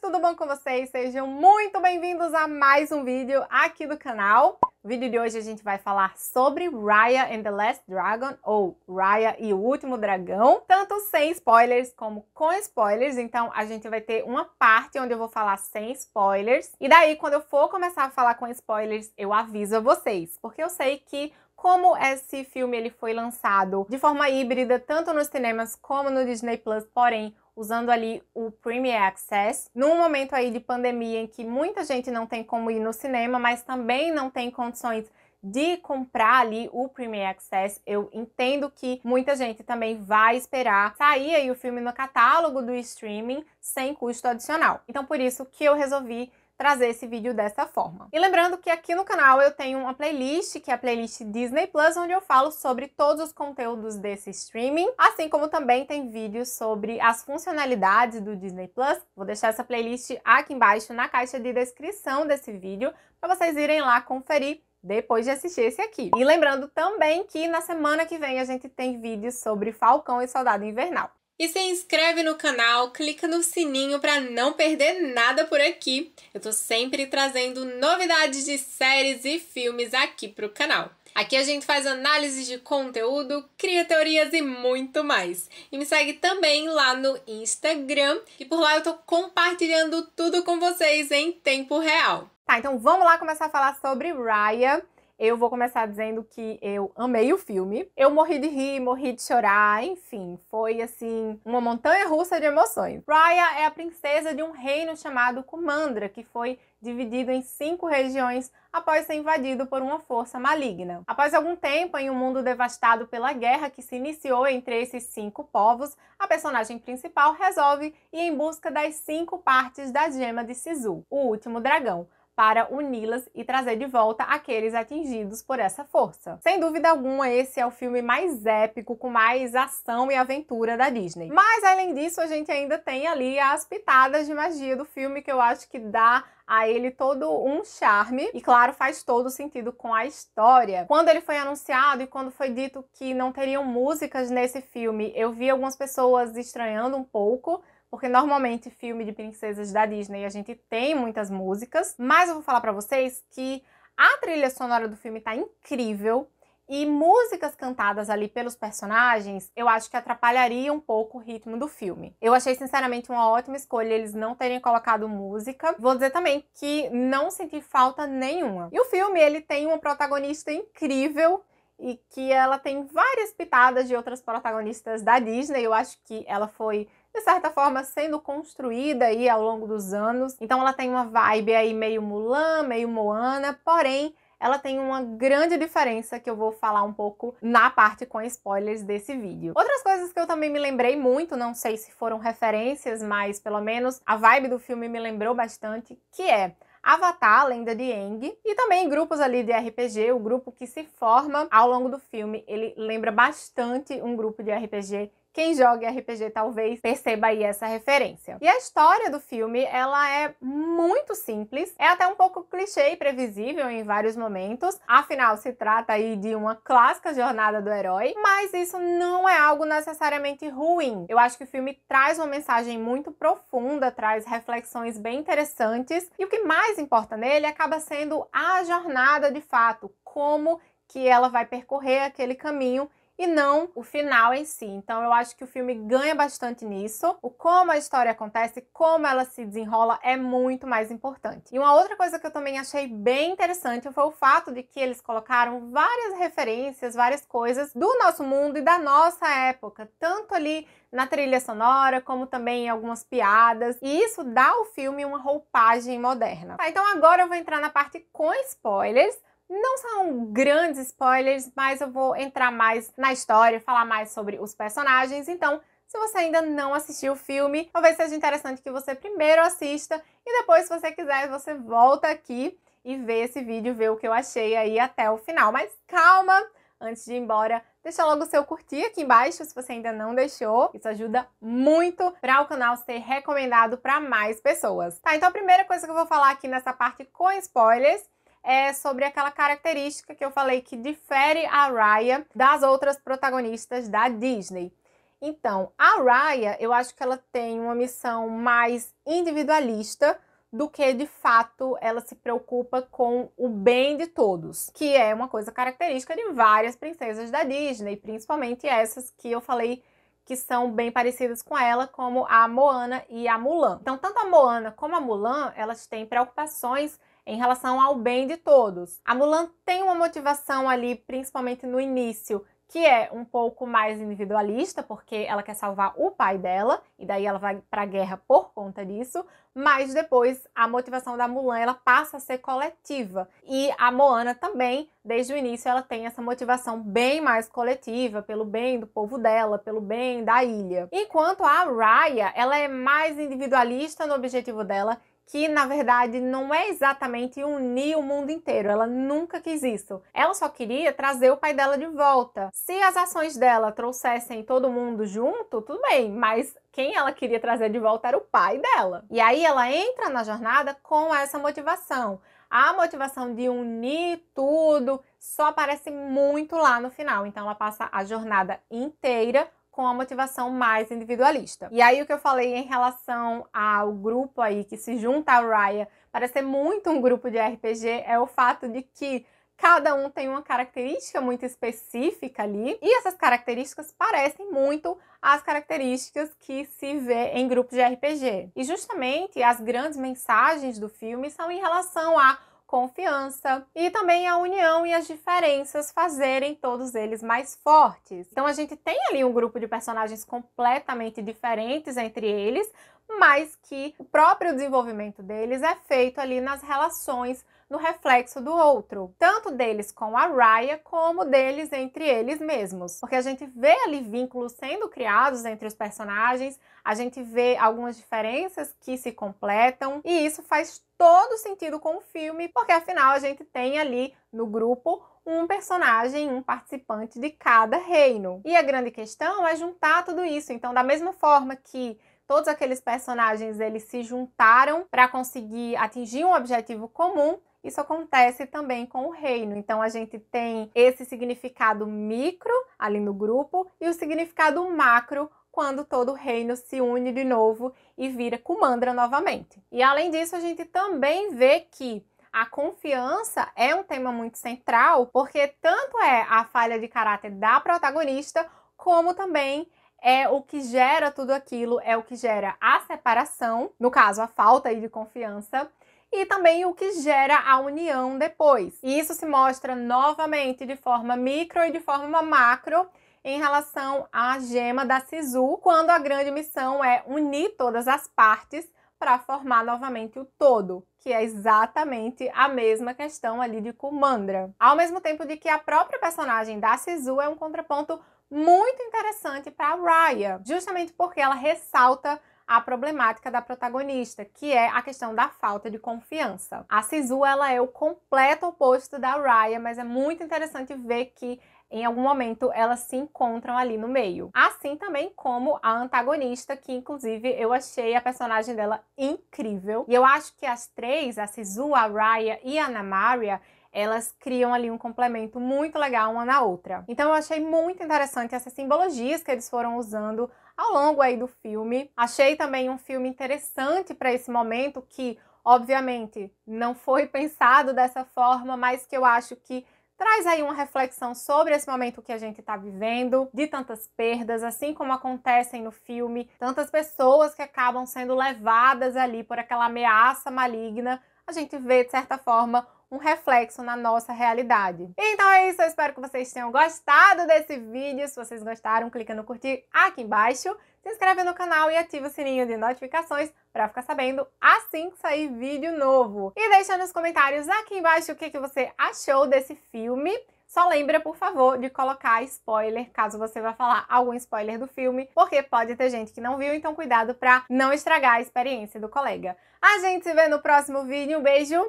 tudo bom com vocês? Sejam muito bem-vindos a mais um vídeo aqui do canal. No vídeo de hoje a gente vai falar sobre Raya and the Last Dragon, ou Raya e o Último Dragão, tanto sem spoilers como com spoilers, então a gente vai ter uma parte onde eu vou falar sem spoilers, e daí quando eu for começar a falar com spoilers eu aviso a vocês, porque eu sei que como esse filme ele foi lançado de forma híbrida tanto nos cinemas como no Disney Plus, porém usando ali o Premier Access, num momento aí de pandemia em que muita gente não tem como ir no cinema, mas também não tem condições de comprar ali o Premier Access. Eu entendo que muita gente também vai esperar sair aí o filme no catálogo do streaming sem custo adicional. Então por isso que eu resolvi trazer esse vídeo dessa forma. E lembrando que aqui no canal eu tenho uma playlist, que é a playlist Disney Plus, onde eu falo sobre todos os conteúdos desse streaming, assim como também tem vídeos sobre as funcionalidades do Disney Plus. Vou deixar essa playlist aqui embaixo na caixa de descrição desse vídeo, para vocês irem lá conferir depois de assistir esse aqui. E lembrando também que na semana que vem a gente tem vídeos sobre Falcão e Soldado Invernal. E se inscreve no canal, clica no sininho para não perder nada por aqui. Eu tô sempre trazendo novidades de séries e filmes aqui pro canal. Aqui a gente faz análises de conteúdo, cria teorias e muito mais. E me segue também lá no Instagram, que por lá eu tô compartilhando tudo com vocês em tempo real. Tá, então vamos lá começar a falar sobre Raya. Eu vou começar dizendo que eu amei o filme. Eu morri de rir, morri de chorar, enfim, foi assim, uma montanha russa de emoções. Raya é a princesa de um reino chamado Kumandra, que foi dividido em cinco regiões após ser invadido por uma força maligna. Após algum tempo, em um mundo devastado pela guerra que se iniciou entre esses cinco povos, a personagem principal resolve ir em busca das cinco partes da gema de Sisu, o último dragão, para uni-las e trazer de volta aqueles atingidos por essa força. Sem dúvida alguma, esse é o filme mais épico, com mais ação e aventura da Disney. Mas além disso, a gente ainda tem ali as pitadas de magia do filme que eu acho que dá a ele todo um charme e claro faz todo sentido com a história. Quando ele foi anunciado e quando foi dito que não teriam músicas nesse filme, eu vi algumas pessoas estranhando um pouco, porque normalmente filme de princesas da Disney a gente tem muitas músicas, mas eu vou falar para vocês que a trilha sonora do filme tá incrível e músicas cantadas ali pelos personagens, eu acho que atrapalharia um pouco o ritmo do filme. Eu achei sinceramente uma ótima escolha eles não terem colocado música. Vou dizer também que não senti falta nenhuma. E o filme, ele tem uma protagonista incrível e que ela tem várias pitadas de outras protagonistas da Disney. Eu acho que ela foi de certa forma sendo construída aí ao longo dos anos. Então ela tem uma vibe aí meio Mulan, meio Moana, porém ela tem uma grande diferença que eu vou falar um pouco na parte com spoilers desse vídeo. Outras coisas que eu também me lembrei muito, não sei se foram referências, mas pelo menos a vibe do filme me lembrou bastante, que é Avatar, Lenda de Aang, e também grupos ali de RPG, o grupo que se forma ao longo do filme, ele lembra bastante um grupo de RPG quem joga RPG talvez perceba aí essa referência. E a história do filme, ela é muito simples, é até um pouco clichê e previsível em vários momentos. Afinal, se trata aí de uma clássica jornada do herói, mas isso não é algo necessariamente ruim. Eu acho que o filme traz uma mensagem muito profunda, traz reflexões bem interessantes, e o que mais importa nele acaba sendo a jornada de fato, como que ela vai percorrer aquele caminho e não o final em si. Então eu acho que o filme ganha bastante nisso. O como a história acontece, como ela se desenrola é muito mais importante. E uma outra coisa que eu também achei bem interessante foi o fato de que eles colocaram várias referências, várias coisas do nosso mundo e da nossa época, tanto ali na trilha sonora, como também em algumas piadas, e isso dá ao filme uma roupagem moderna. Tá, então agora eu vou entrar na parte com spoilers, não são grandes spoilers, mas eu vou entrar mais na história, falar mais sobre os personagens. Então, se você ainda não assistiu o filme, talvez seja interessante que você primeiro assista e depois, se você quiser, você volta aqui e vê esse vídeo, vê o que eu achei aí até o final. Mas calma, antes de ir embora, deixa logo o seu curtir aqui embaixo se você ainda não deixou. Isso ajuda muito para o canal ser recomendado para mais pessoas. Tá, então a primeira coisa que eu vou falar aqui nessa parte com spoilers é sobre aquela característica que eu falei que difere a Raya das outras protagonistas da Disney. Então, a Raya, eu acho que ela tem uma missão mais individualista do que de fato ela se preocupa com o bem de todos, que é uma coisa característica de várias princesas da Disney, principalmente essas que eu falei que são bem parecidas com ela, como a Moana e a Mulan. Então, tanto a Moana como a Mulan, elas têm preocupações em relação ao bem de todos. A Mulan tem uma motivação ali, principalmente no início, que é um pouco mais individualista, porque ela quer salvar o pai dela e daí ela vai para a guerra por conta disso, mas depois a motivação da Mulan ela passa a ser coletiva. E a Moana também, desde o início, ela tem essa motivação bem mais coletiva, pelo bem do povo dela, pelo bem da ilha. Enquanto a Raya, ela é mais individualista no objetivo dela que na verdade não é exatamente unir o mundo inteiro. Ela nunca quis isso. Ela só queria trazer o pai dela de volta. Se as ações dela trouxessem todo mundo junto, tudo bem, mas quem ela queria trazer de volta era o pai dela. E aí ela entra na jornada com essa motivação. A motivação de unir tudo só aparece muito lá no final. Então ela passa a jornada inteira com a motivação mais individualista. E aí o que eu falei em relação ao grupo aí que se junta ao Raya para ser muito um grupo de RPG é o fato de que cada um tem uma característica muito específica ali, e essas características parecem muito as características que se vê em grupos de RPG. E justamente as grandes mensagens do filme são em relação a confiança e também a união e as diferenças fazerem todos eles mais fortes. Então a gente tem ali um grupo de personagens completamente diferentes entre eles, mas que o próprio desenvolvimento deles é feito ali nas relações no reflexo do outro, tanto deles com a Raya como deles entre eles mesmos, porque a gente vê ali vínculos sendo criados entre os personagens, a gente vê algumas diferenças que se completam e isso faz todo sentido com o filme, porque afinal a gente tem ali no grupo um personagem, um participante de cada reino. E a grande questão é juntar tudo isso. Então, da mesma forma que todos aqueles personagens eles se juntaram para conseguir atingir um objetivo comum, isso acontece também com o reino. Então a gente tem esse significado micro ali no grupo e o significado macro quando todo o reino se une de novo e vira Kumandra novamente. E além disso, a gente também vê que a confiança é um tema muito central, porque tanto é a falha de caráter da protagonista, como também é o que gera tudo aquilo, é o que gera a separação, no caso, a falta de confiança, e também o que gera a união depois. E isso se mostra novamente de forma micro e de forma macro em relação à gema da Sisu, quando a grande missão é unir todas as partes para formar novamente o todo, que é exatamente a mesma questão ali de Kumandra. Ao mesmo tempo de que a própria personagem da Sisu é um contraponto muito interessante para Raya, justamente porque ela ressalta a problemática da protagonista, que é a questão da falta de confiança. A Sisu, ela é o completo oposto da Raya, mas é muito interessante ver que em algum momento elas se encontram ali no meio. Assim também como a antagonista, que inclusive eu achei a personagem dela incrível. E eu acho que as três, a Sisu, a Raya e a Namaria, elas criam ali um complemento muito legal uma na outra. Então eu achei muito interessante essas simbologias que eles foram usando ao longo aí do filme. Achei também um filme interessante para esse momento que, obviamente, não foi pensado dessa forma, mas que eu acho que traz aí uma reflexão sobre esse momento que a gente está vivendo, de tantas perdas, assim como acontecem no filme, tantas pessoas que acabam sendo levadas ali por aquela ameaça maligna. A gente vê, de certa forma, um reflexo na nossa realidade. Então é isso, eu espero que vocês tenham gostado desse vídeo. Se vocês gostaram, clica no curtir aqui embaixo, se inscreve no canal e ativa o sininho de notificações para ficar sabendo assim que sair vídeo novo. E deixa nos comentários aqui embaixo o que, que você achou desse filme. Só lembra, por favor, de colocar spoiler, caso você vá falar algum spoiler do filme, porque pode ter gente que não viu, então cuidado para não estragar a experiência do colega. A gente se vê no próximo vídeo, um beijo,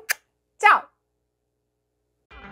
tchau!